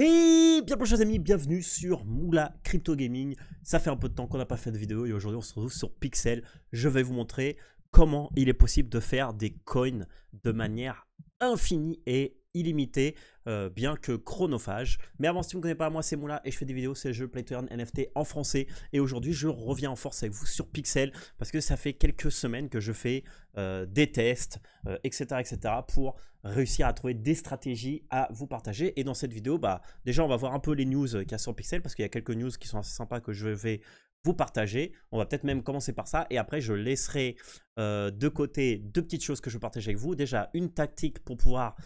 Et bien prochains amis, bienvenue sur Moula Crypto Gaming. Ça fait un peu de temps qu'on n'a pas fait de vidéo et aujourd'hui on se retrouve sur Pixel. Je vais vous montrer comment il est possible de faire des coins de manière infinie et illimité, euh, bien que chronophage. Mais avant, si vous ne connaissez pas, moi c'est Moula et je fais des vidéos sur les jeux PlayTurn NFT en français. Et aujourd'hui, je reviens en force avec vous sur Pixel parce que ça fait quelques semaines que je fais euh, des tests, etc., euh, etc., pour réussir à trouver des stratégies à vous partager. Et dans cette vidéo, bah, déjà, on va voir un peu les news qu'il y a sur Pixel parce qu'il y a quelques news qui sont assez sympas que je vais vous partager. On va peut-être même commencer par ça et après je laisserai de côté deux petites choses que je partage avec vous. Déjà une tactique pour pouvoir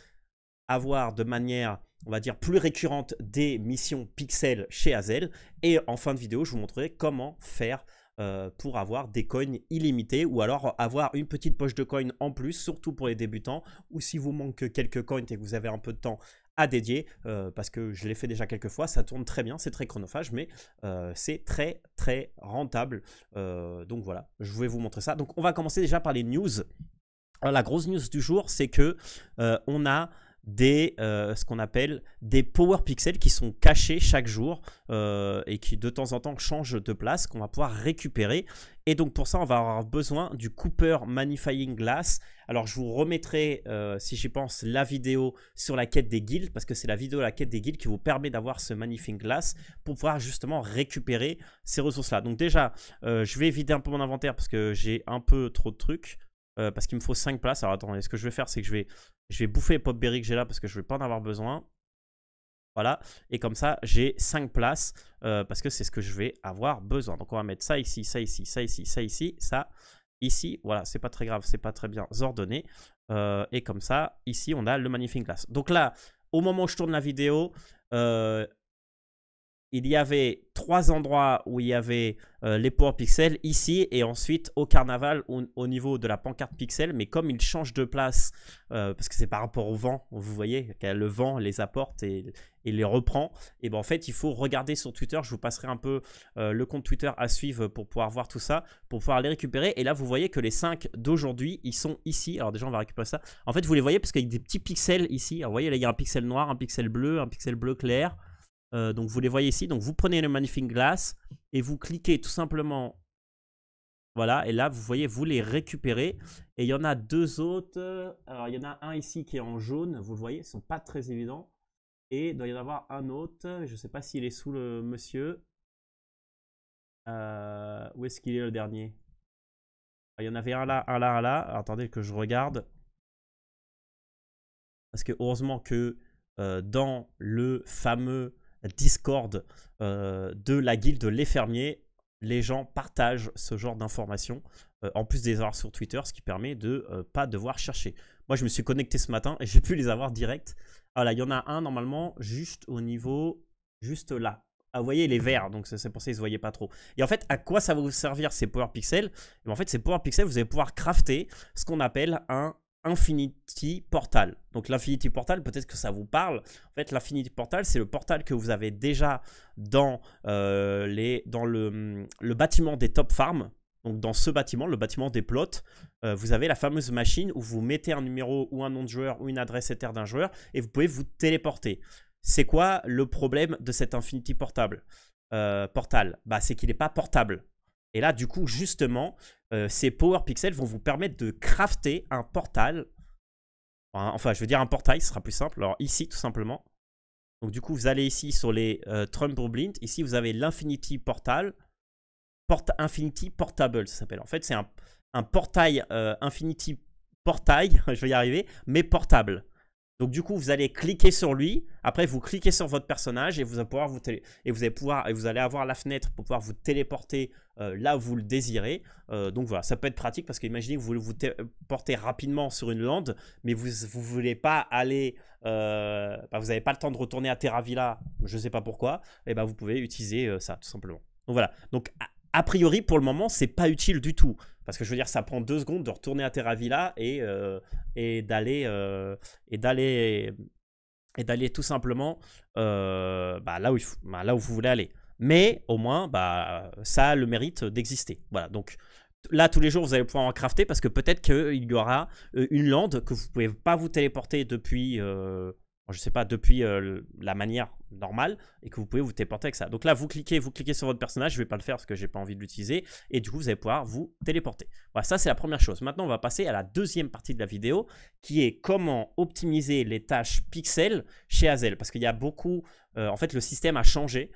avoir de manière, on va dire, plus récurrente des missions pixels chez Azel Et en fin de vidéo, je vous montrerai comment faire euh, pour avoir des coins illimités ou alors avoir une petite poche de coins en plus, surtout pour les débutants, ou si vous manquez quelques coins et que vous avez un peu de temps à dédier, euh, parce que je l'ai fait déjà quelques fois, ça tourne très bien, c'est très chronophage, mais euh, c'est très très rentable. donc voilà, je vais vous montrer ça. Donc on va commencer déjà par les news. Alors, la grosse news du jour, c'est que on a des euh, ce qu'on appelle des power pixels qui sont cachés chaque jour euh, et qui de temps en temps changent de place qu'on va pouvoir récupérer et donc pour ça on va avoir besoin du Cooper Magnifying Glass alors je vous remettrai euh, si j'y pense la vidéo sur la quête des guildes parce que c'est la vidéo de la quête des guildes qui vous permet d'avoir ce Magnifying Glass pour pouvoir justement récupérer ces ressources là donc déjà je vais vider un peu mon inventaire parce que j'ai un peu trop de trucs euh, parce qu'il me faut 5 places. Alors attendez, ce que je vais faire, c'est que je vais, je vais bouffer les popberry que j'ai là parce que je vais pas en avoir besoin. Voilà, et comme ça, j'ai 5 places euh, parce que c'est ce que je vais avoir besoin. Donc on va mettre ça ici, ça ici, ça ici, ça ici, ça ici. Voilà, c'est pas très grave, c'est pas très bien ordonné. Euh, et comme ça, ici, on a le magnifique glass. Donc là, au moment où je tourne la vidéo, euh, il y avait trois endroits où il y avait euh, les power pixels, ici et ensuite au carnaval au, niveau de la pancarte pixel, mais comme ils changent de place, euh, parce que c'est par rapport au vent, vous voyez, le vent les apporte et, les reprend, et ben en fait il faut regarder sur Twitter, je vous passerai un peu euh, le compte Twitter à suivre pour pouvoir voir tout ça, pour pouvoir les récupérer, et là vous voyez que les 5 d'aujourd'hui, ils sont ici, alors déjà on va récupérer ça, en fait vous les voyez parce qu'il y a des petits pixels ici, vous voyez là il y a un pixel noir, un pixel bleu, un pixel bleu clair, euh, donc vous les voyez ici. Donc vous prenez le Magnifying Glass et vous cliquez tout simplement. Voilà, et là vous voyez, vous les récupérez. Et il y en a deux autres. Alors il y en a un ici qui est en jaune, vous le voyez, ils ne sont pas très évidents. Et il doit y en avoir un autre, je ne sais pas s'il est sous le monsieur. Euh, où est-ce qu'il est le dernier ah, Il y en avait un là, un là, un là. attendez que je regarde. Parce que heureusement que euh, dans le fameux Discord euh, de la guilde Les Fermiers, les gens partagent ce genre d'informations, euh, en plus des avoir sur Twitter, ce qui permet de euh, pas devoir chercher. Moi, je me suis connecté ce matin et j'ai pu les avoir direct. Voilà, ah il y en a un normalement juste au niveau, juste là. Ah, vous voyez, les verts, donc c'est pour ça qu'ils se voyaient pas trop. Et en fait, à quoi ça va vous servir ces Power Pixels eh ben, En fait, ces Power Pixels, vous allez pouvoir crafter ce qu'on appelle un Infinity Portal. Donc l'Infinity Portal, peut-être que ça vous parle. En fait, l'Infinity Portal, c'est le portal que vous avez déjà dans, euh, les, dans le, mm, le, bâtiment des Top Farms. Donc dans ce bâtiment, le bâtiment des plots, euh, vous avez la fameuse machine où vous mettez un numéro ou un nom de joueur ou une adresse éther d'un joueur et vous pouvez vous téléporter. C'est quoi le problème de cet Infinity Portable, euh, Portal bah, C'est qu'il n'est pas portable. Et là, du coup, justement, euh, ces Power Pixels vont vous permettre de crafter un portail. Enfin, je veux dire un portail, ce sera plus simple. Alors ici, tout simplement. Donc du coup, vous allez ici sur les euh, Trumble Blind. Ici, vous avez l'Infinity Portal. Infinity Portable, ça s'appelle. En fait, c'est un, portail euh, Infinity Portail, je vais y arriver, mais portable. Donc du coup, vous allez cliquer sur lui. Après, vous cliquez sur votre personnage et vous allez pouvoir vous et vous allez pouvoir et vous allez avoir la fenêtre pour pouvoir vous téléporter euh, là où vous le désirez. Euh, donc voilà, ça peut être pratique parce qu'imaginez que vous voulez vous téléporter rapidement sur une lande, mais vous vous voulez pas aller, euh, bah, vous n'avez pas le temps de retourner à Terra Villa, je sais pas pourquoi. Et eh ben vous pouvez utiliser ça tout simplement. Donc voilà. Donc a priori, pour le moment, c'est pas utile du tout. Parce que je veux dire, ça prend deux secondes de retourner à Terra Villa et, euh, euh, d'aller tout simplement euh, bah, bah, là où vous voulez aller. Mais au moins, bah, ça a le mérite d'exister. Voilà. Donc là, tous les jours, vous allez pouvoir en crafter parce que peut-être qu'il y aura une lande que vous ne pouvez pas vous téléporter depuis je sais pas, depuis euh, la manière normale, et que vous pouvez vous téléporter avec ça. Donc là, vous cliquez, vous cliquez sur votre personnage, je vais pas le faire parce que j'ai pas envie de l'utiliser, et du coup, vous allez pouvoir vous téléporter. Voilà, ça c'est la première chose. Maintenant, on va passer à la deuxième partie de la vidéo, qui est comment optimiser les tâches pixels chez Azel. parce qu'il y a beaucoup, euh, en fait, le système a changé.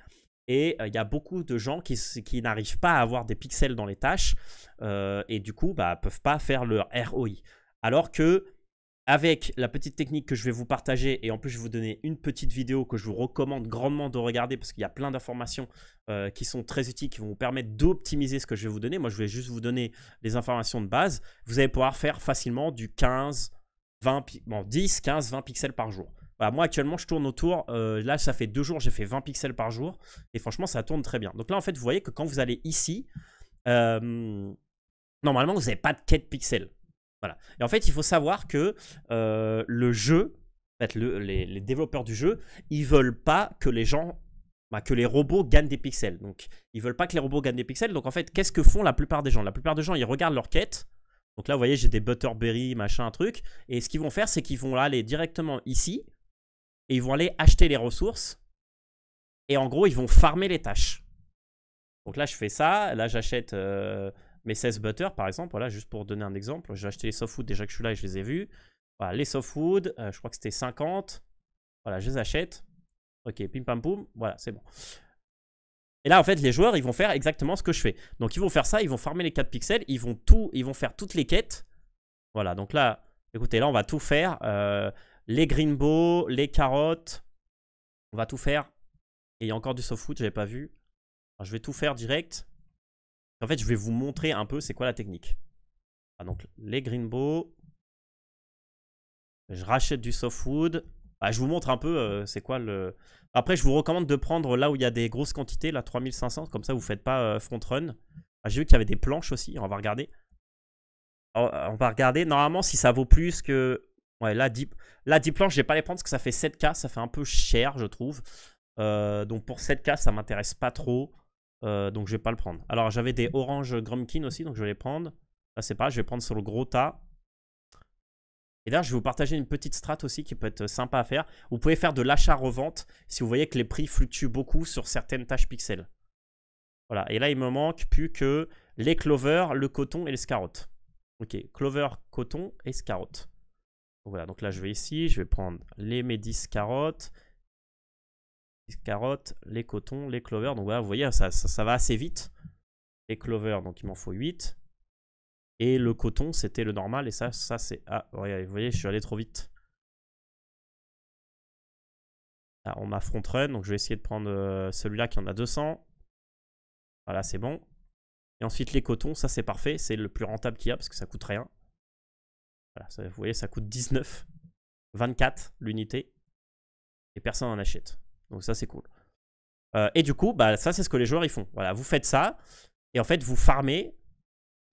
Et euh, il y a beaucoup de gens qui, qui n'arrivent pas à avoir des pixels dans les tâches et du coup bah, peuvent pas faire leur ROI. Alors que avec la petite technique que je vais vous partager et en plus je vais vous donner une petite vidéo que je vous recommande grandement de regarder parce qu'il y a plein d'informations euh, qui sont très utiles, qui vont vous permettre d'optimiser ce que je vais vous donner. Moi je vais juste vous donner les informations de base. Vous allez pouvoir faire facilement du 15, 20, bon, 10, 15, 20 pixels par jour. moi actuellement je tourne autour, euh, là ça fait deux jours j'ai fait 20 pixels par jour et franchement ça tourne très bien. Donc là en fait vous voyez que quand vous allez ici, euh, normalement vous n'avez pas de 4 pixels. Voilà. Et en fait, il faut savoir que euh, le jeu, les, développeurs du jeu, ils veulent pas que les gens, bah, que les robots gagnent des pixels. Donc, ils veulent pas que les robots gagnent des pixels. Donc, en fait, qu'est-ce que font la plupart des gens La plupart des gens, ils regardent leur quête. Donc là, vous voyez, j'ai des Butterberry, machin, truc. Et ce qu'ils vont faire, c'est qu'ils vont aller directement ici et ils vont aller acheter les ressources. Et en gros, ils vont farmer les tâches. Donc là, je fais ça. Là, j'achète. Euh, mais 16 Butter, par exemple, voilà, juste pour donner un exemple, j'ai acheté les food déjà que je suis là et je les ai vus. Voilà, les softwood, euh, je crois que c'était 50. Voilà, je les achète. Ok, pim pam poum, voilà, c'est bon. Et là, en fait, les joueurs, ils vont faire exactement ce que je fais. Donc, ils vont faire ça, ils vont farmer les 4 pixels, ils vont tout, ils vont faire toutes les quêtes. Voilà, donc là, écoutez, là, on va tout faire. Euh, les greenbow, les carottes, on va tout faire. Et il y a encore du soft food, n'avais pas vu. je vais tout faire direct. En fait, je vais vous montrer un peu c'est quoi la technique. Ah, donc, les Greenbow. Je rachète du softwood. Bah, je vous montre un peu euh, c'est quoi le... Après, je vous recommande de prendre là où il y a des grosses quantités, là, 3500. Comme ça, vous ne faites pas euh, front run. Ah, j'ai vu qu'il y avait des planches aussi. On va regarder. On euh, va regarder. Normalement, si ça vaut plus que... Ouais, là, 10, la planches, je vais pas les prendre parce que ça fait 7K. Ça fait un peu cher, je trouve. donc, pour 7K, ça ne m'intéresse pas trop. Euh, donc je vais pas le prendre. Alors j'avais des oranges Grumkin aussi, donc je vais les prendre. Là ah, c'est pas, je vais prendre sur le gros tas. Et là je vais vous partager une petite strat aussi qui peut être sympa à faire. Vous pouvez faire de l'achat-revente si vous voyez que les prix fluctuent beaucoup sur certaines tâches pixels. Voilà, et là il me manque plus que les Clover, le coton et les scarottes. Ok, clover, coton et Scarot Voilà, donc là je vais ici, je vais prendre les médis carottes carottes, les cotons, les clovers. Donc voilà, vous voyez, ça, ça, va assez vite. Les clover, donc il m'en faut 8. Et le coton, c'était le normal. Et ça, ça c'est... Ah, vous voyez, je suis allé trop vite. Ah, on m'a run, donc je vais essayer de prendre euh, celui-là qui en a 200. Voilà, c'est bon. Et ensuite, les cotons, ça c'est parfait. C'est le plus rentable qu'il y a parce que ça coûte rien. vous voyez, ça coûte 19, 24 l'unité. Et personne n'en achète. Donc ça, c'est cool. Euh, et du coup, bah, ça, c'est ce que les joueurs ils font. Voilà, vous faites ça, et en fait, vous farmez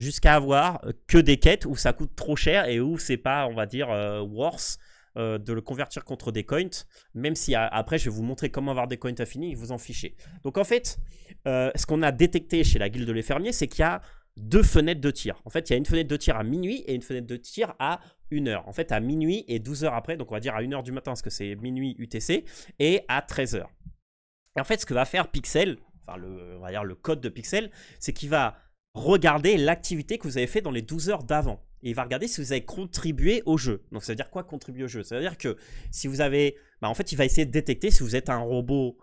jusqu'à avoir euh, que des quêtes où ça coûte trop cher et où c'est pas, on va dire, euh, worth worse de le convertir contre des coins, même si après, je vais vous montrer comment avoir des coins infinis, vous en fichez. Donc en fait, ce qu'on a détecté chez la guilde de les fermiers, c'est qu'il y a deux fenêtres de tir. En fait, il y a une fenêtre de tir à minuit et une fenêtre de tir à 1 heure. En fait, à minuit et 12 heures après, donc on va dire à 1 heure du matin, parce que c'est minuit UTC, et à 13 heures. Et en fait, ce que va faire Pixel, enfin, le, on va dire le code de Pixel, c'est qu'il va regarder l'activité que vous avez fait dans les 12 heures d'avant. Et il va regarder si vous avez contribué au jeu. Donc, ça veut dire quoi contribuer au jeu Ça veut dire que si vous avez. Bah, en fait, il va essayer de détecter si vous êtes un robot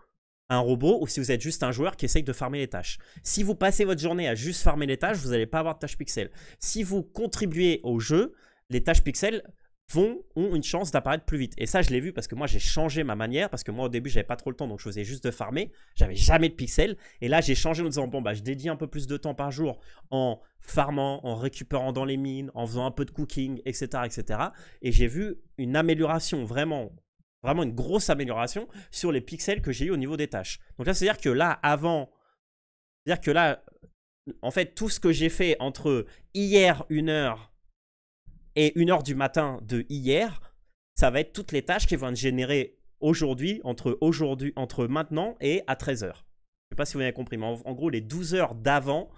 un robot ou si vous êtes juste un joueur qui essaye de farmer les tâches. Si vous passez votre journée à juste farmer les tâches, vous n'allez pas avoir de tâches pixels. Si vous contribuez au jeu, les tâches pixels vont, ont une chance d'apparaître plus vite. Et ça, je l'ai vu parce que moi, j'ai changé ma manière, parce que moi, au début, j'avais pas trop le temps, donc je faisais juste de farmer, j'avais jamais de pixels. Et là, j'ai changé en disant, bon, bah, je dédie un peu plus de temps par jour en farmant, en récupérant dans les mines, en faisant un peu de cooking, etc. etc. Et j'ai vu une amélioration vraiment vraiment une grosse amélioration sur les pixels que j'ai eu au niveau des tâches. Donc là, c'est-à-dire que là, avant, c'est-à-dire que là, en fait, tout ce que j'ai fait entre hier 1h et 1h du matin de hier, ça va être toutes les tâches qui vont être générées aujourd'hui, entre aujourd'hui, entre maintenant et à 13h. Je ne sais pas si vous avez compris, mais en, gros, les 12 h d'avant,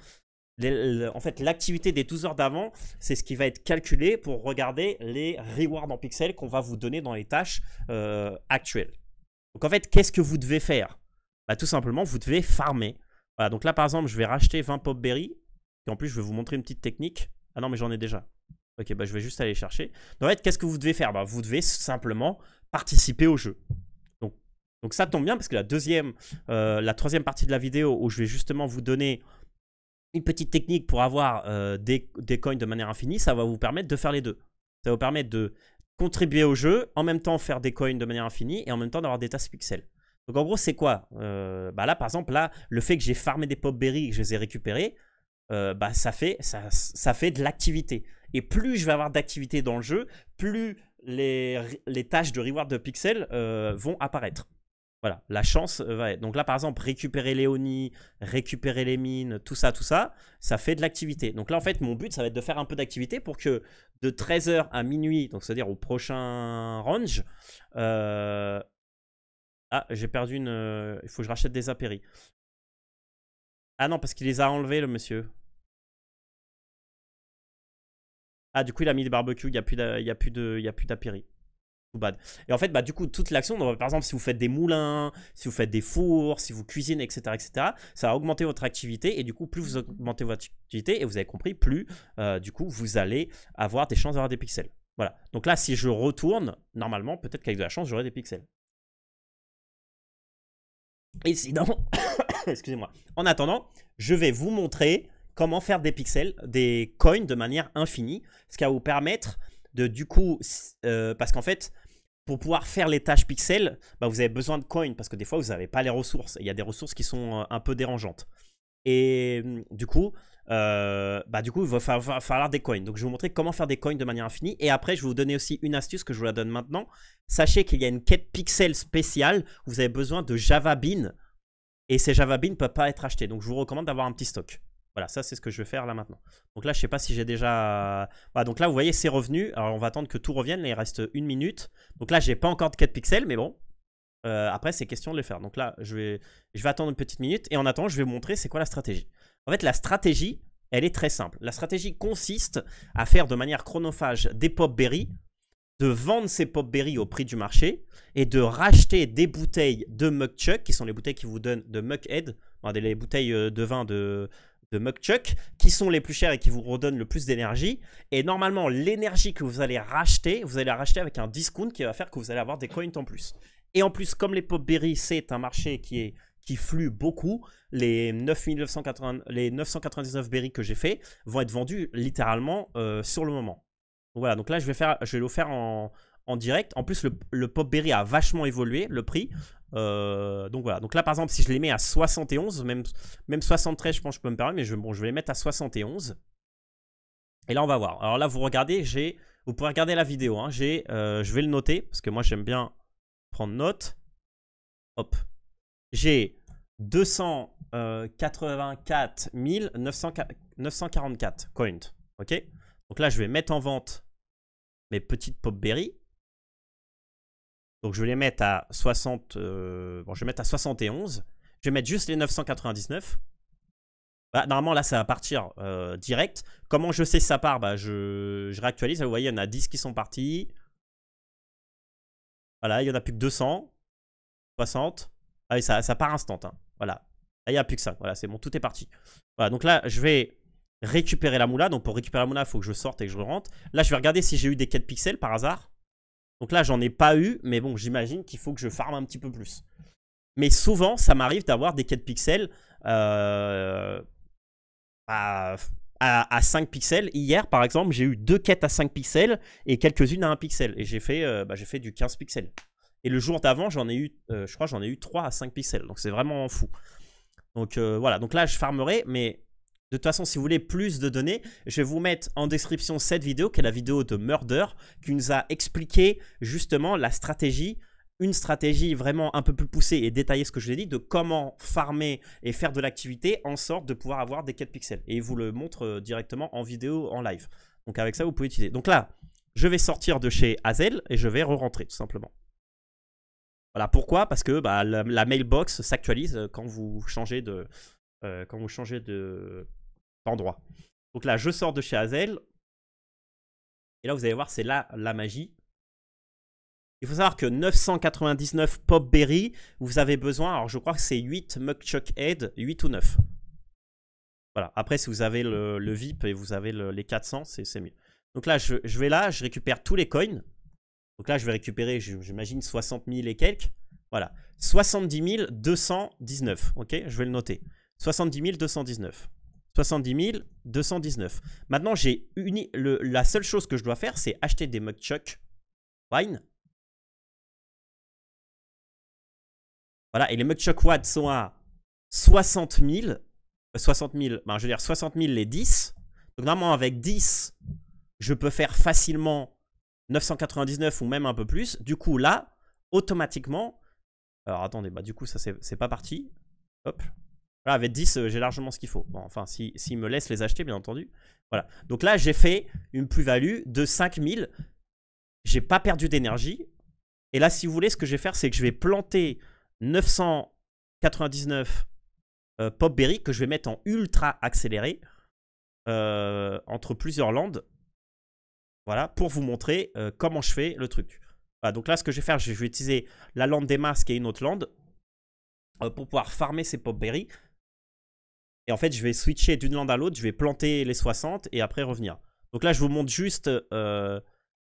en fait, l'activité des 12 heures d'avant, c'est ce qui va être calculé pour regarder les rewards en pixels qu'on va vous donner dans les tâches euh, actuelles. Donc en fait, qu'est-ce que vous devez faire bah, Tout simplement, vous devez farmer. donc là par exemple, je vais racheter 20 pop berry. Et en plus, je vais vous montrer une petite technique. Ah non, mais j'en ai déjà. Ok, bah je vais juste aller chercher. Donc, en fait, qu'est-ce que vous devez faire bah, Vous devez simplement participer au jeu. Donc, donc ça tombe bien parce que la deuxième, euh, la troisième partie de la vidéo où je vais justement vous donner une petite technique pour avoir euh, des, coins de manière infinie, ça va vous permettre de faire les deux. Ça va vous permettre de contribuer au jeu, en même temps faire des coins de manière infinie et en même temps d'avoir des tasses pixels. Donc en gros, c'est quoi euh, bah Là, par exemple, là, le fait que j'ai farmé des pop berries que je les ai récupérés, euh, bah, ça, fait, ça, fait de l'activité. Et plus je vais avoir d'activité dans le jeu, plus les, les tâches de reward de pixels vont apparaître. Voilà, la chance euh, va être. Donc là, par exemple, récupérer Léonie, récupérer les mines, tout ça, tout ça, ça fait de l'activité. Donc là, en fait, mon but, ça va être de faire un peu d'activité pour que de 13h à minuit, donc c'est-à-dire au prochain range, euh, ah, j'ai perdu une... Euh, il faut que je rachète des apéris. Ah non, parce qu'il les a enlevés, le monsieur. Ah, du coup, il a mis des barbecues, il n'y a plus d'apéris bad. Et en fait, bah, du coup, toute l'action, par exemple, si vous faites des moulins, si vous faites des fours, si vous cuisinez, etc., etc., ça va augmenter votre activité. Et du coup, plus vous mm-hmm. augmentez votre activité, et vous avez compris, plus euh, du coup, vous allez avoir des chances d'avoir des pixels. Voilà. Donc là, si je retourne, normalement, peut-être qu'avec de la chance, j'aurai des pixels. Et sinon, excusez-moi. En attendant, je vais vous montrer comment faire des pixels, des coins de manière infinie, ce qui va vous permettre de du coup, euh, parce qu'en fait, pour pouvoir faire les tâches pixels, bah, vous avez besoin de coins parce que des fois vous n'avez pas les ressources. Il y a des ressources qui sont euh, un peu dérangeantes. Et mm, du coup, euh, bah, du coup, il va falloir des coins. Donc je vais vous montrer comment faire des coins de manière infinie. Et après, je vais vous donner aussi une astuce que je vous la donne maintenant. Sachez qu'il y a une quête pixel spéciale. vous avez besoin de Java Bean. Et ces Java Bean ne peuvent pas être achetés. Donc je vous recommande d'avoir un petit stock. Voilà, ça c'est ce que je vais faire là maintenant. Donc là, je sais pas si j'ai déjà... Voilà, donc là, vous voyez, c'est revenu. Alors on va attendre que tout revienne. Là, il reste une minute. Donc là, j'ai pas encore de 4 pixels, mais bon. Euh, après, c'est question de les faire. Donc là, je vais, je vais attendre une petite minute. Et en attendant, je vais vous montrer c'est quoi la stratégie. En fait, la stratégie, elle est très simple. La stratégie consiste à faire de manière chronophage des pop berries, de vendre ces pop berries au prix du marché et de racheter des bouteilles de Chuck, qui sont les bouteilles qui vous donnent de Head, les bouteilles euh, de vin de, de chuck qui sont les plus chers et qui vous redonnent le plus d'énergie. Et normalement, l'énergie que vous allez racheter, vous allez la racheter avec un discount qui va faire que vous allez avoir des coins en plus. Et en plus, comme les pop Berry, c'est un marché qui est qui flue beaucoup, les, 9980, les 999 Berry que j'ai fait vont être vendus littéralement euh, sur le moment. Voilà, donc là je vais, faire, je vais le faire en, en direct. En plus, le, Pop Berry a vachement évolué, le prix. Euh, donc voilà. Donc là, par exemple, si je les mets à 71, même, même 73, je pense que je peux me permettre, mais je, bon, je vais les mettre à 71. Et là, on va voir. Alors là, vous regardez, j'ai, vous pouvez regarder la vidéo. Hein. j'ai, euh, je vais le noter parce que moi, j'aime bien prendre note. Hop. J'ai 284 944 euh, coins. Ok. Donc là, je vais mettre en vente mes petites Pop Berry donc je vais les mettre à 60. Euh, bon, je vais mettre à 71. Je vais mettre juste les 999. Bah, normalement, là, ça va partir euh, direct. Comment je sais ça part bah, je, réactualise. Vous voyez, il y en a 10 qui sont partis. Voilà, il y en a plus que 200. 60. Ah oui, ça, ça part instant. Hein. Voilà. Ah, il n'y a plus que ça. Voilà, c'est bon, tout est parti. Voilà, donc là, je vais récupérer la moula. Donc pour récupérer la moula, il faut que je sorte et que je rentre. Là, je vais regarder si j'ai eu des 4 pixels par hasard. Donc là, j'en ai pas eu, mais bon, j'imagine qu'il faut que je farme un petit peu plus. Mais souvent, ça m'arrive d'avoir des quêtes pixels euh, à, 5 pixels. Hier, par exemple, j'ai eu deux quêtes à 5 pixels et quelques-unes à 1 pixel. Et j'ai fait, euh, bah, fait du 15 pixels. Et le jour d'avant, j'en ai eu, euh, je crois, j'en ai eu 3 à 5 pixels. Donc c'est vraiment fou. Donc voilà, donc là, je farmerai, mais de toute façon, si vous voulez plus de données, je vais vous mettre en description cette vidéo, qui est la vidéo de Murder, qui nous a expliqué justement la stratégie une stratégie vraiment un peu plus poussée et détaillée, ce que je vous ai dit, de comment farmer et faire de l'activité en sorte de pouvoir avoir des 4 pixels. Et il vous le montre euh, directement en vidéo, en live. Donc avec ça, vous pouvez utiliser. Donc là, je vais sortir de chez Azel et je vais re-rentrer, tout simplement. Voilà, pourquoi Parce que bah, la, mailbox s'actualise euh, quand vous changez de... Euh, quand vous changez de endroit. Donc là, je sors de chez Hazel. Et là, vous allez voir, c'est là la magie. Il faut savoir que 999 Pop Berry, vous avez besoin, alors je crois que c'est 8 Mugchuck Head, 8 ou 9. Voilà, après si vous avez le, VIP et vous avez les 400, c'est mieux. Donc là, je, je, vais là, je récupère tous les coins. Donc là, je vais récupérer, j'imagine, 60 000 et quelques. Voilà, 70 219, ok Je vais le noter. 70 219. 70 219. Maintenant, j'ai uni le, la seule chose que je dois faire, c'est acheter des muck-chuck wine. Voilà, et les mug-chuck watt sont à 60 000. 60 000, je veux dire 60 000 les 10. Donc normalement, avec 10, je peux faire facilement 999 ou même un peu plus. Du coup, là, automatiquement... Alors attendez, bah du coup, ça c'est pas parti. Hop, avec 10, euh, j'ai largement ce qu'il faut. Bon, enfin, s'il me laisse les acheter, bien entendu. Voilà. Donc là, j'ai fait une plus-value de 5000. J'ai pas perdu d'énergie. Et là, si vous voulez, ce que je vais faire, c'est que je vais planter 999 euh, Popberry que je vais mettre en ultra accéléré euh, entre plusieurs landes. Voilà, pour vous montrer comment je fais le truc. donc là, ce que je vais faire, je vais utiliser la lande des masques et une autre lande pour pouvoir farmer ces Popberry et en fait, je vais switcher d'une lande à l'autre, je vais planter les 60 et après revenir. Donc là, je vous montre juste euh,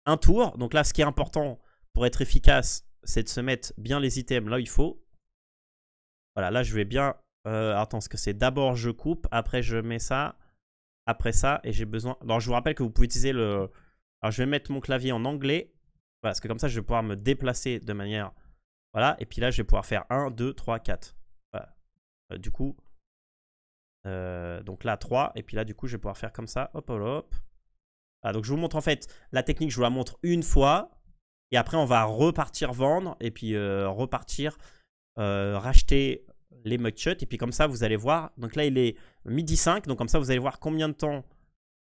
un tour. Donc là, ce qui est important pour être efficace, c'est de se mettre bien les items là il faut. Voilà, là, je vais bien... Euh, attends, ce que c'est D'abord, je coupe, après, je mets ça, après ça, et j'ai besoin... Alors, je vous rappelle que vous pouvez utiliser le... Alors, je vais mettre mon clavier en anglais, parce que comme ça, je vais pouvoir me déplacer de manière... Voilà, et puis là, je vais pouvoir faire 1, 2, 3, 4. Voilà. Euh, du coup, euh, donc là, 3. Et puis là, du coup, je vais pouvoir faire comme ça. Hop, hop, hop. Ah, donc je vous montre en fait la technique, je vous la montre une fois. Et après, on va repartir vendre et puis euh, repartir euh, racheter les mugshots. Et puis comme ça, vous allez voir. Donc là, il est midi 5. Donc comme ça, vous allez voir combien de temps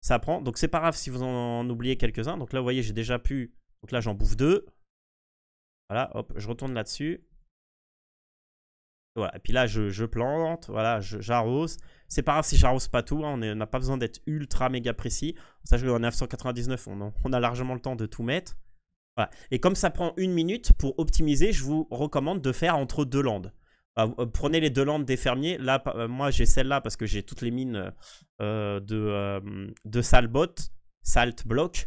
ça prend. Donc c'est pas grave si vous en oubliez quelques-uns. Donc là, vous voyez, j'ai déjà pu. Donc là, j'en bouffe deux. Voilà, hop, je retourne là-dessus. Et puis là, je, plante, voilà, j'arrose. C'est pas grave si j'arrose pas tout, hein. on n'a pas besoin d'être ultra méga précis. Ça, je 999, on, on a largement le temps de tout mettre. Et comme ça prend une minute, pour optimiser, je vous recommande de faire entre deux landes. Bah, euh, prenez les deux landes des fermiers. Là, euh, moi, j'ai celle-là parce que j'ai toutes les mines euh, de, de salbot, salt block.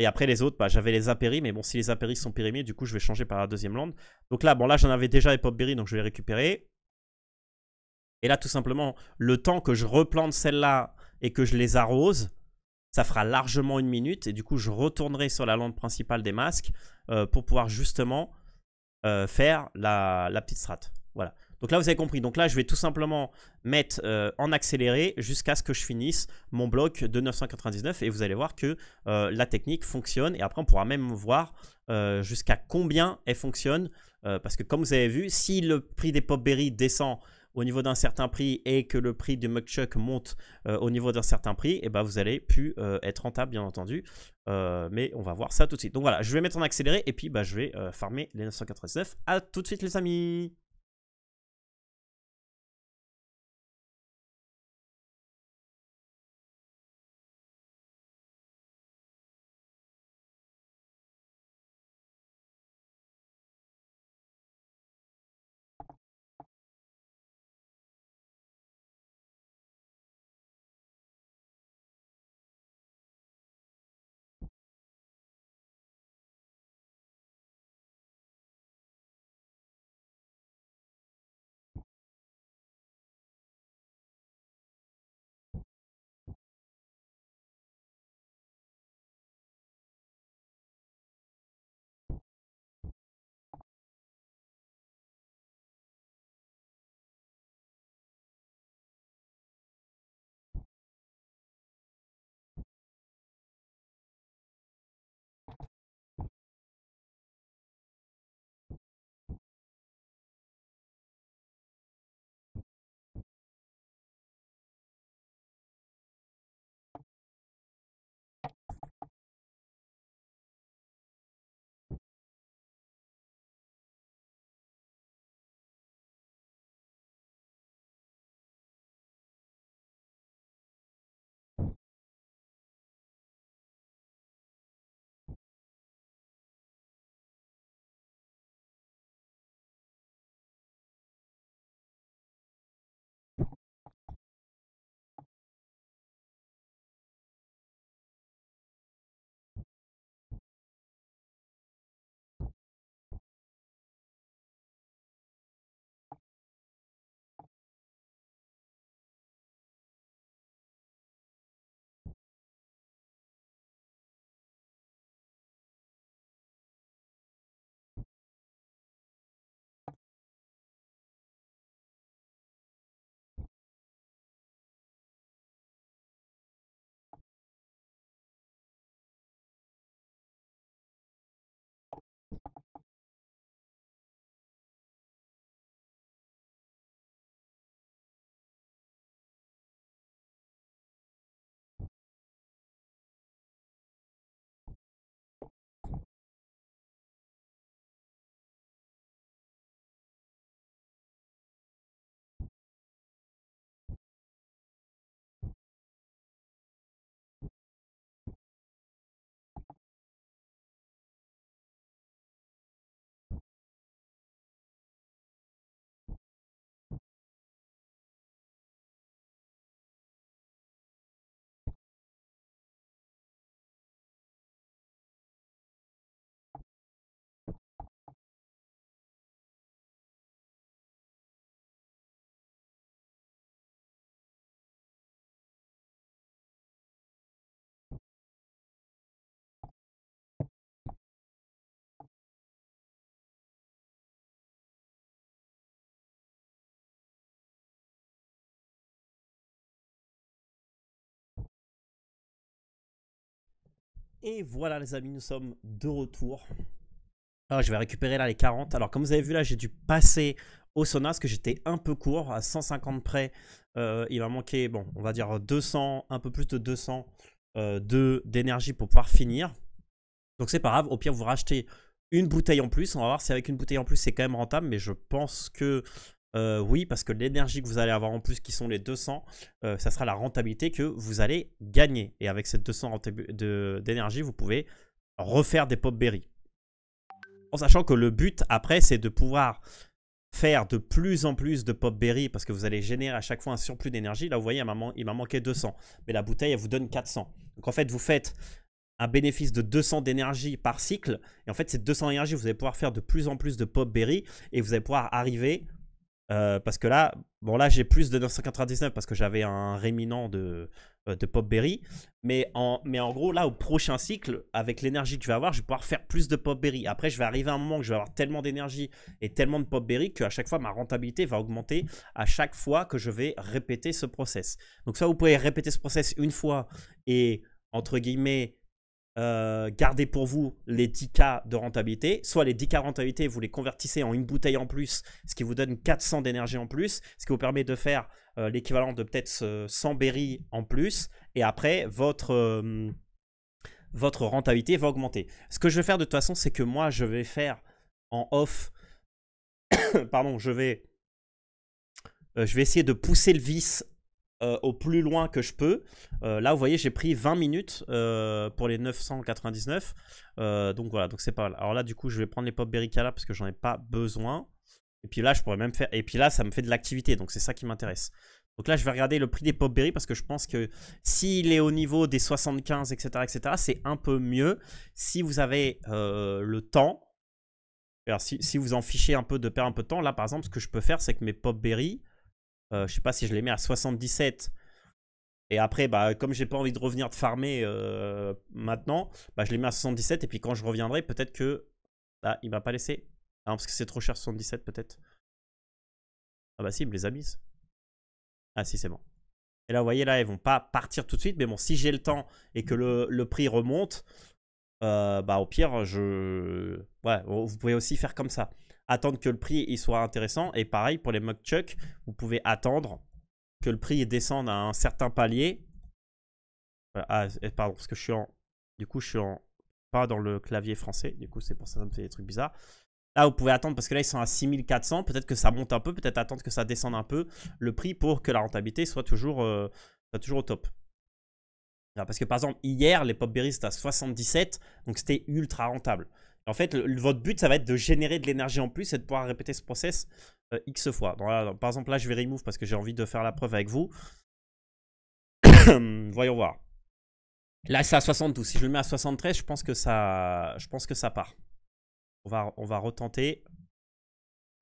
Et après les autres, bah, j'avais les apéris, mais bon, si les apéris sont périmés, du coup, je vais changer par la deuxième lande. Donc là, bon, là, j'en avais déjà les popberry, donc je vais les récupérer. Et là, tout simplement, le temps que je replante celle là et que je les arrose, ça fera largement une minute. Et du coup, je retournerai sur la lande principale des masques euh, pour pouvoir justement euh, faire la, la petite strate. Voilà. Donc là, vous avez compris. Donc là, je vais tout simplement mettre euh, en accéléré jusqu'à ce que je finisse mon bloc de 999 et vous allez voir que euh, la technique fonctionne et après, on pourra même voir euh, jusqu'à combien elle fonctionne parce que comme vous avez vu, si le prix des pop berry descend au niveau d'un certain prix et que le prix du mugchuck monte au niveau d'un certain prix, et eh ben vous allez pu être rentable bien entendu. mais on va voir ça tout de suite. Donc voilà, je vais mettre en accéléré et puis bah, je vais farmer les 999. A tout de suite les amis Et voilà les amis, nous sommes de retour. Ah, je vais récupérer là les 40. Alors comme vous avez vu là, j'ai dû passer au sauna parce que j'étais un peu court, à 150 près. Euh, il m'a manqué, bon, on va dire 200, un peu plus de 200 euh, d'énergie pour pouvoir finir. Donc c'est pas grave, au pire vous rachetez une bouteille en plus. On va voir si avec une bouteille en plus c'est quand même rentable, mais je pense que euh, oui, parce que l'énergie que vous allez avoir en plus, qui sont les 200, euh, ça sera la rentabilité que vous allez gagner. Et avec cette 200 d'énergie, vous pouvez refaire des pop berry. En sachant que le but après, c'est de pouvoir faire de plus en plus de pop berry parce que vous allez générer à chaque fois un surplus d'énergie. Là, vous voyez, il m'a manqué 200, mais la bouteille, elle vous donne 400. Donc en fait, vous faites un bénéfice de 200 d'énergie par cycle. Et en fait, ces 200 d'énergie, vous allez pouvoir faire de plus en plus de pop berry et vous allez pouvoir arriver euh, parce que là, bon là j'ai plus de 999 parce que j'avais un réminent de, euh, de Popberry. Mais en, mais en gros, là au prochain cycle, avec l'énergie que je vais avoir, je vais pouvoir faire plus de Popberry. Après, je vais arriver à un moment où je vais avoir tellement d'énergie et tellement de Popberry qu'à chaque fois ma rentabilité va augmenter à chaque fois que je vais répéter ce process. Donc ça, vous pouvez répéter ce process une fois et entre guillemets euh, gardez pour vous les 10K de rentabilité. Soit les 10K de rentabilité, vous les convertissez en une bouteille en plus, ce qui vous donne 400 d'énergie en plus, ce qui vous permet de faire euh, l'équivalent de peut-être 100 euh, berries en plus. Et après, votre, votre rentabilité va augmenter. Ce que je vais faire de toute façon, c'est que moi, je vais faire en off. Pardon, je vais. je vais essayer de pousser le vice euh, au plus loin que je peux. Euh, là, vous voyez, j'ai pris 20 minutes euh, pour les 999. donc voilà, donc c'est pas mal. Alors là, du coup, je vais prendre les pop là parce que j'en ai pas besoin. Et puis là, je pourrais même faire. Et puis là, ça me fait de l'activité, donc c'est ça qui m'intéresse. Donc là, je vais regarder le prix des pop berry parce que je pense que s'il est au niveau des 75, etc., etc., c'est un peu mieux. Si vous avez le temps, alors si, si, vous en fichez un peu de perdre un peu de temps, là par exemple, ce que je peux faire, c'est que mes pop berry euh, je sais pas si je les mets à 77. Et après, bah, comme j'ai pas envie de revenir de farmer euh, maintenant, bah, je les mets à 77. Et puis quand je reviendrai, peut-être que bah, il va pas laisser ah, parce que c'est trop cher 77 peut-être. Ah bah si, il me les a Ah si, c'est bon. Et là, vous voyez, là, elles vont pas partir tout de suite. Mais bon, si j'ai le temps et que le, le prix remonte, euh, bah au pire, je... Ouais, vous pouvez aussi faire comme ça attendre que le prix il soit intéressant. Et pareil, pour les chuck vous pouvez attendre que le prix descende à un certain palier. Euh, ah, pardon, parce que je suis en... Du coup, je suis Pas dans le clavier français. Du coup, c'est pour ça que ça me fait des trucs bizarres. Là, vous pouvez attendre parce que là, ils sont à 6400. Peut-être que ça monte un peu. Peut-être attendre que ça descende un peu le prix pour que la rentabilité soit toujours, euh, soit toujours au top. Parce que par exemple, hier, les Popberry, c'était à 77. Donc, c'était ultra rentable. En fait, votre but, ça va être de générer de l'énergie en plus et de pouvoir répéter ce process euh, X fois. par exemple, là, je vais remove parce que j'ai envie de faire la preuve avec vous. Voyons voir. Là, c'est à 72. Si je le mets à 73, je pense que ça, je pense que ça part. On va, on va retenter.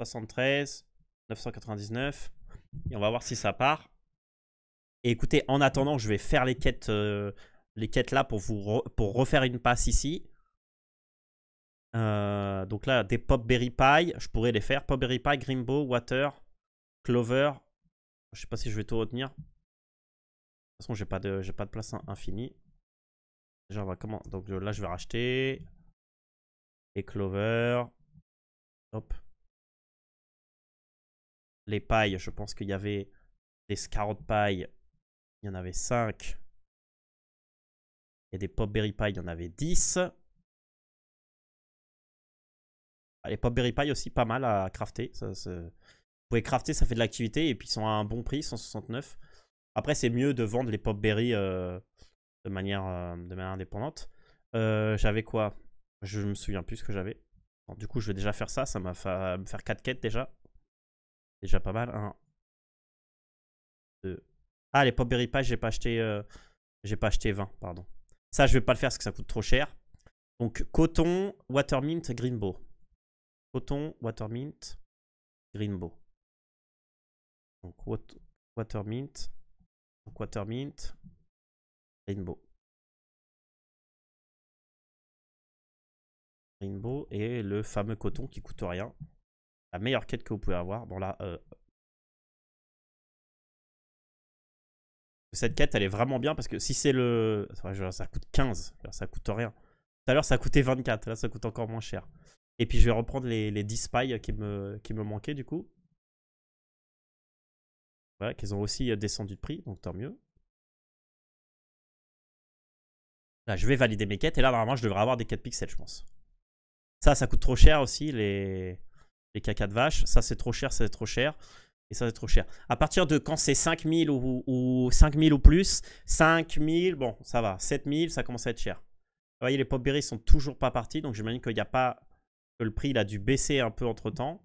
73, 999. Et on va voir si ça part. Et écoutez, en attendant, je vais faire les quêtes, euh, les quêtes là pour, vous pour refaire une passe ici. Euh, donc là, des Pop Berry Pie, je pourrais les faire. Pop Berry Pie, Grimbo, Water, Clover. Je sais pas si je vais tout retenir. De toute façon, j'ai pas de, j'ai pas de place infinie. Déjà, on va comment Donc euh, là, je vais racheter. Les Clover. Hop. Les pailles, je pense qu'il y avait des Scarot Pie. Il y en avait 5. Et des Pop Berry Pie, il y en avait 10 les pop berry pie aussi pas mal à crafter. vous pouvez crafter, ça fait de l'activité et puis ils sont à un bon prix, 169. Après, c'est mieux de vendre les pop berry euh, de, manière, euh, de manière indépendante. Euh, j'avais quoi Je me souviens plus ce que j'avais. du coup, je vais déjà faire ça. Ça m'a me faire 4 quêtes déjà. Déjà pas mal. 1, 2. Ah, les pop berry pie, j'ai pas acheté. j'ai pas acheté 20, pardon. Ça, je vais pas le faire parce que ça coûte trop cher. Donc, coton, watermint, greenbow coton, watermint, greenbow Donc watermint, watermint, rainbow. Rainbow et le fameux coton qui coûte rien. La meilleure quête que vous pouvez avoir. Bon là, euh, cette quête elle est vraiment bien parce que si c'est le, ça coûte 15, ça coûte rien. Tout à l'heure ça coûtait 24, là ça coûte encore moins cher. Et puis je vais reprendre les, 10 spies qui me, qui me manquaient du coup. Voilà, qu'ils ont aussi euh, descendu de prix, donc tant mieux. Là, je vais valider mes quêtes et là, normalement, je devrais avoir des 4 pixels, je pense. Ça, ça coûte trop cher aussi, les, les caca de vache. Ça, c'est trop cher, Ça, c'est trop cher. Et ça, c'est trop cher. À partir de quand c'est 5000 ou, 5000 ou plus, 5000, bon, ça va. 7000, ça commence à être cher. Vous voyez, les pop berries sont toujours pas partis, donc j'imagine qu'il n'y a pas le prix il a dû baisser un peu entre temps.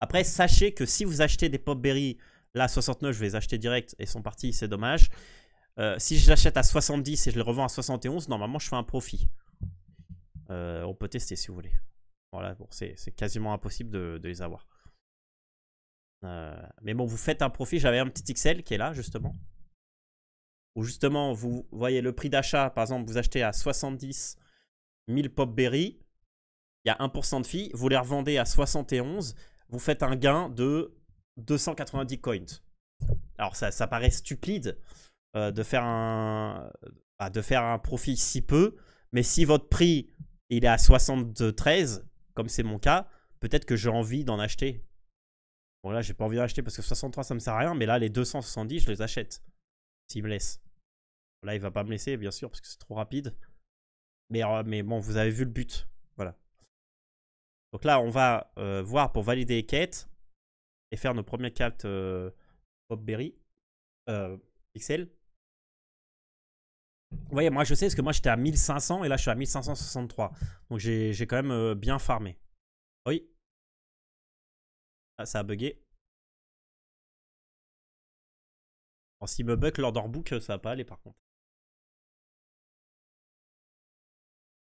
Après, sachez que si vous achetez des Popberry, là 69, je vais les acheter direct et sont partis, c'est dommage. Euh, si je l'achète à 70 et je les revends à 71, normalement je fais un profit. Euh, on peut tester si vous voulez. Voilà, bon, c'est quasiment impossible de, les avoir. Euh, mais bon, vous faites un profit. J'avais un petit Excel qui est là, justement. Où justement, vous voyez le prix d'achat. Par exemple, vous achetez à 70 000 Popberry il y a 1% de filles, vous les revendez à 71, vous faites un gain de 290 coins. Alors ça, ça paraît stupide euh, de, faire un, bah, de faire un profit si peu, mais si votre prix il est à 73, comme c'est mon cas, peut-être que j'ai envie d'en acheter. Bon là j'ai pas envie d'en acheter parce que 63 ça me sert à rien, mais là les 270 je les achète. S'il me laisse. Là il va pas me laisser bien sûr parce que c'est trop rapide. Mais, euh, mais bon vous avez vu le but. Donc là, on va euh, voir pour valider les quêtes et faire nos premiers capts euh, euh, Pixel. Vous voyez, moi je sais, parce que moi j'étais à 1500 et là je suis à 1563. Donc j'ai quand même euh, bien farmé. Oui. Ah, ça a bugué. S'il me bug book, ça va pas aller par contre.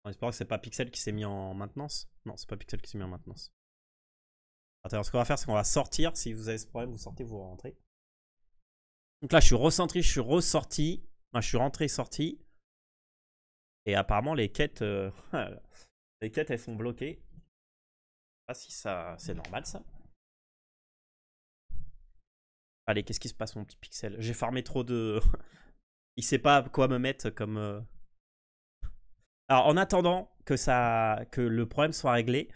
En espérant que c'est pas Pixel qui s'est mis en maintenance. Non, c'est pas Pixel qui s'est mis en maintenance. Alors, ce qu'on va faire, c'est qu'on va sortir. Si vous avez ce problème, vous sortez, vous rentrez. Donc là, je suis recentré, je suis ressorti. Enfin, je suis rentré, sorti. Et apparemment, les quêtes, euh, les quêtes, elles sont bloquées. Je sais pas si ça, c'est normal ça. Allez, qu'est-ce qui se passe, mon petit pixel J'ai farmé trop de. Il sait pas quoi me mettre comme. Euh, alors, en attendant que, ça, que le problème soit réglé,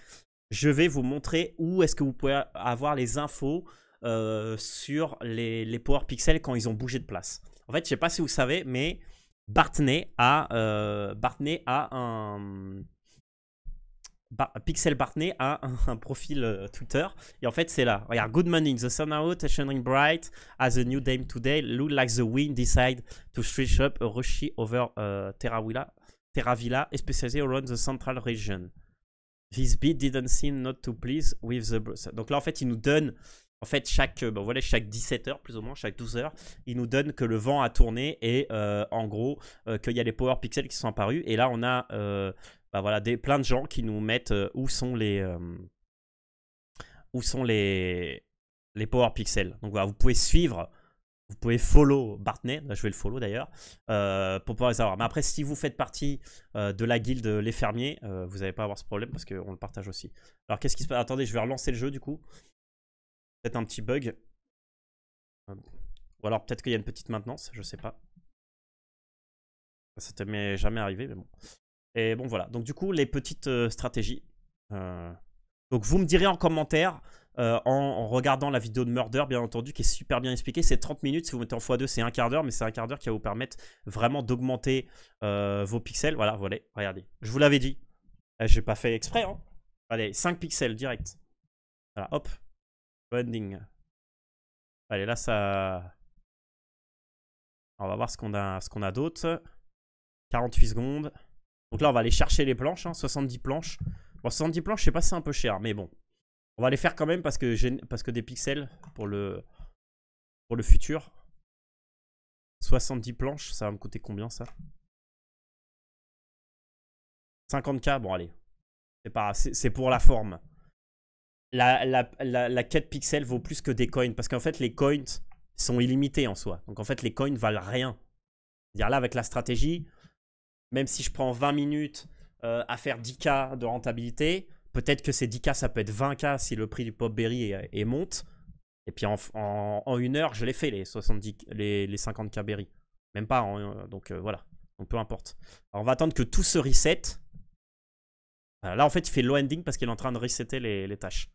je vais vous montrer où est-ce que vous pouvez avoir les infos euh, sur les, les, Power Pixels quand ils ont bougé de place. En fait, je ne sais pas si vous savez, mais Bartney a, euh, Bartney a un... Pixel Bartney a un, profil euh, Twitter. Et en fait, c'est là. Regarde, Good morning, the sun out, shining bright, as a new day today, look like the wind decide to switch up a rushy over uh, Terra Willa. Terravilla Villa, spécialisé around the central region. This beat didn't seem not to please with the... Donc là, en fait, il nous donne... En fait, chaque, euh, ben voilà, chaque 17 heures, plus ou moins, chaque 12 heures, il nous donne que le vent a tourné et euh, en gros, euh, qu'il y a les power pixels qui sont apparus. Et là, on a ben voilà, des, plein de gens qui nous mettent où sont les. où sont les. Les power pixels. Donc voilà, vous pouvez suivre vous pouvez follow Bartney, je vais le follow d'ailleurs, euh, pour pouvoir les avoir. Mais après, si vous faites partie euh, de la guilde Les Fermiers, euh, vous n'allez pas avoir ce problème parce qu'on le partage aussi. Alors, qu'est-ce qui se passe Attendez, je vais relancer le jeu du coup. Peut-être un petit bug. Ou alors peut-être qu'il y a une petite maintenance, je sais pas. Ça ne m'est jamais arrivé, mais bon. Et bon, voilà. Donc, du coup, les petites stratégies. Donc, vous me direz en commentaire euh, en, regardant la vidéo de Murder, bien entendu, qui est super bien expliquée. C'est 30 minutes, si vous mettez en x2, c'est un quart d'heure, mais c'est un quart d'heure qui va vous permettre vraiment d'augmenter euh, vos pixels. Voilà, voilà, regardez. Je vous l'avais dit. Euh, j'ai pas fait exprès, hein. Allez, 5 pixels direct. Voilà, hop. Bonding. Allez, là, ça... On va voir ce qu'on a, qu'on a d'autre. 48 secondes. Donc là, on va aller chercher les planches, 70 hein. planches. Bon, 70 planches, je sais pas c'est un peu cher, mais bon, on va les faire quand même parce que, parce que des pixels pour le, pour le futur. 70 planches, ça va me coûter combien ça 50k, bon allez. C'est pas c'est pour la forme. La, la, la, la, quête pixel vaut plus que des coins parce qu'en fait les coins sont illimités en soi. Donc en fait les coins valent rien. Dire là avec la stratégie, même si je prends 20 minutes euh, à faire 10k de rentabilité, peut-être que ces 10K, ça peut être 20K si le prix du Pop Berry est, monte. Et puis en, une heure, je l'ai fait, les, 70, les, les 50K Berry. Même pas, en, euh, donc euh, voilà. Donc peu importe. Alors on va attendre que tout se reset. là, en fait, il fait low ending parce qu'il est en train de resetter les, tâches.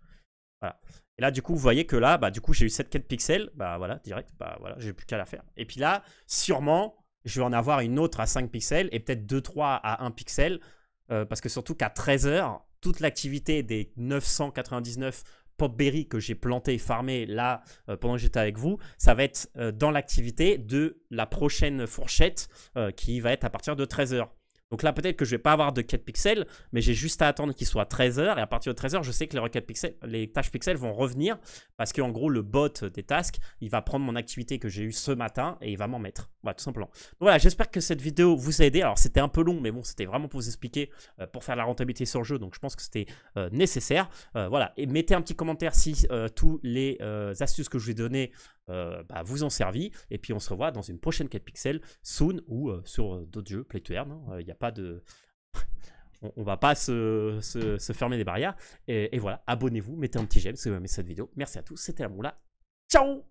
Voilà. Et là, du coup, vous voyez que là, bah, du coup, j'ai eu 7 de pixels. Bah voilà, direct. Bah voilà, j'ai plus qu'à la faire. Et puis là, sûrement, je vais en avoir une autre à 5 pixels et peut-être 2-3 à 1 pixel. Euh, parce que surtout qu'à 13 heures, toute l'activité des 999 popberry que j'ai planté, farmé là euh, pendant que j'étais avec vous, ça va être euh, dans l'activité de la prochaine fourchette euh, qui va être à partir de 13h. Donc là, peut-être que je ne vais pas avoir de 4 pixels, mais j'ai juste à attendre qu'il soit 13h. Et à partir de 13h, je sais que les requêtes pixels, les tâches pixels vont revenir parce qu'en gros, le bot des tasks, il va prendre mon activité que j'ai eue ce matin et il va m'en mettre. Voilà, tout simplement. Donc voilà, j'espère que cette vidéo vous a aidé. Alors, c'était un peu long, mais bon, c'était vraiment pour vous expliquer euh, pour faire la rentabilité sur le jeu. Donc, je pense que c'était euh, nécessaire. Euh, voilà. Et mettez un petit commentaire si tous les astuces que je vous ai données euh, bah, vous en servi, Et puis on se revoit dans une prochaine 4 pixels, soon ou euh, sur d'autres jeux, play to earn. Il hein. n'y euh, a pas de. on, ne va pas se, se, fermer des barrières. Et, et voilà, abonnez-vous, mettez un petit j'aime si vous aimez cette vidéo. Merci à tous, c'était la moula. Ciao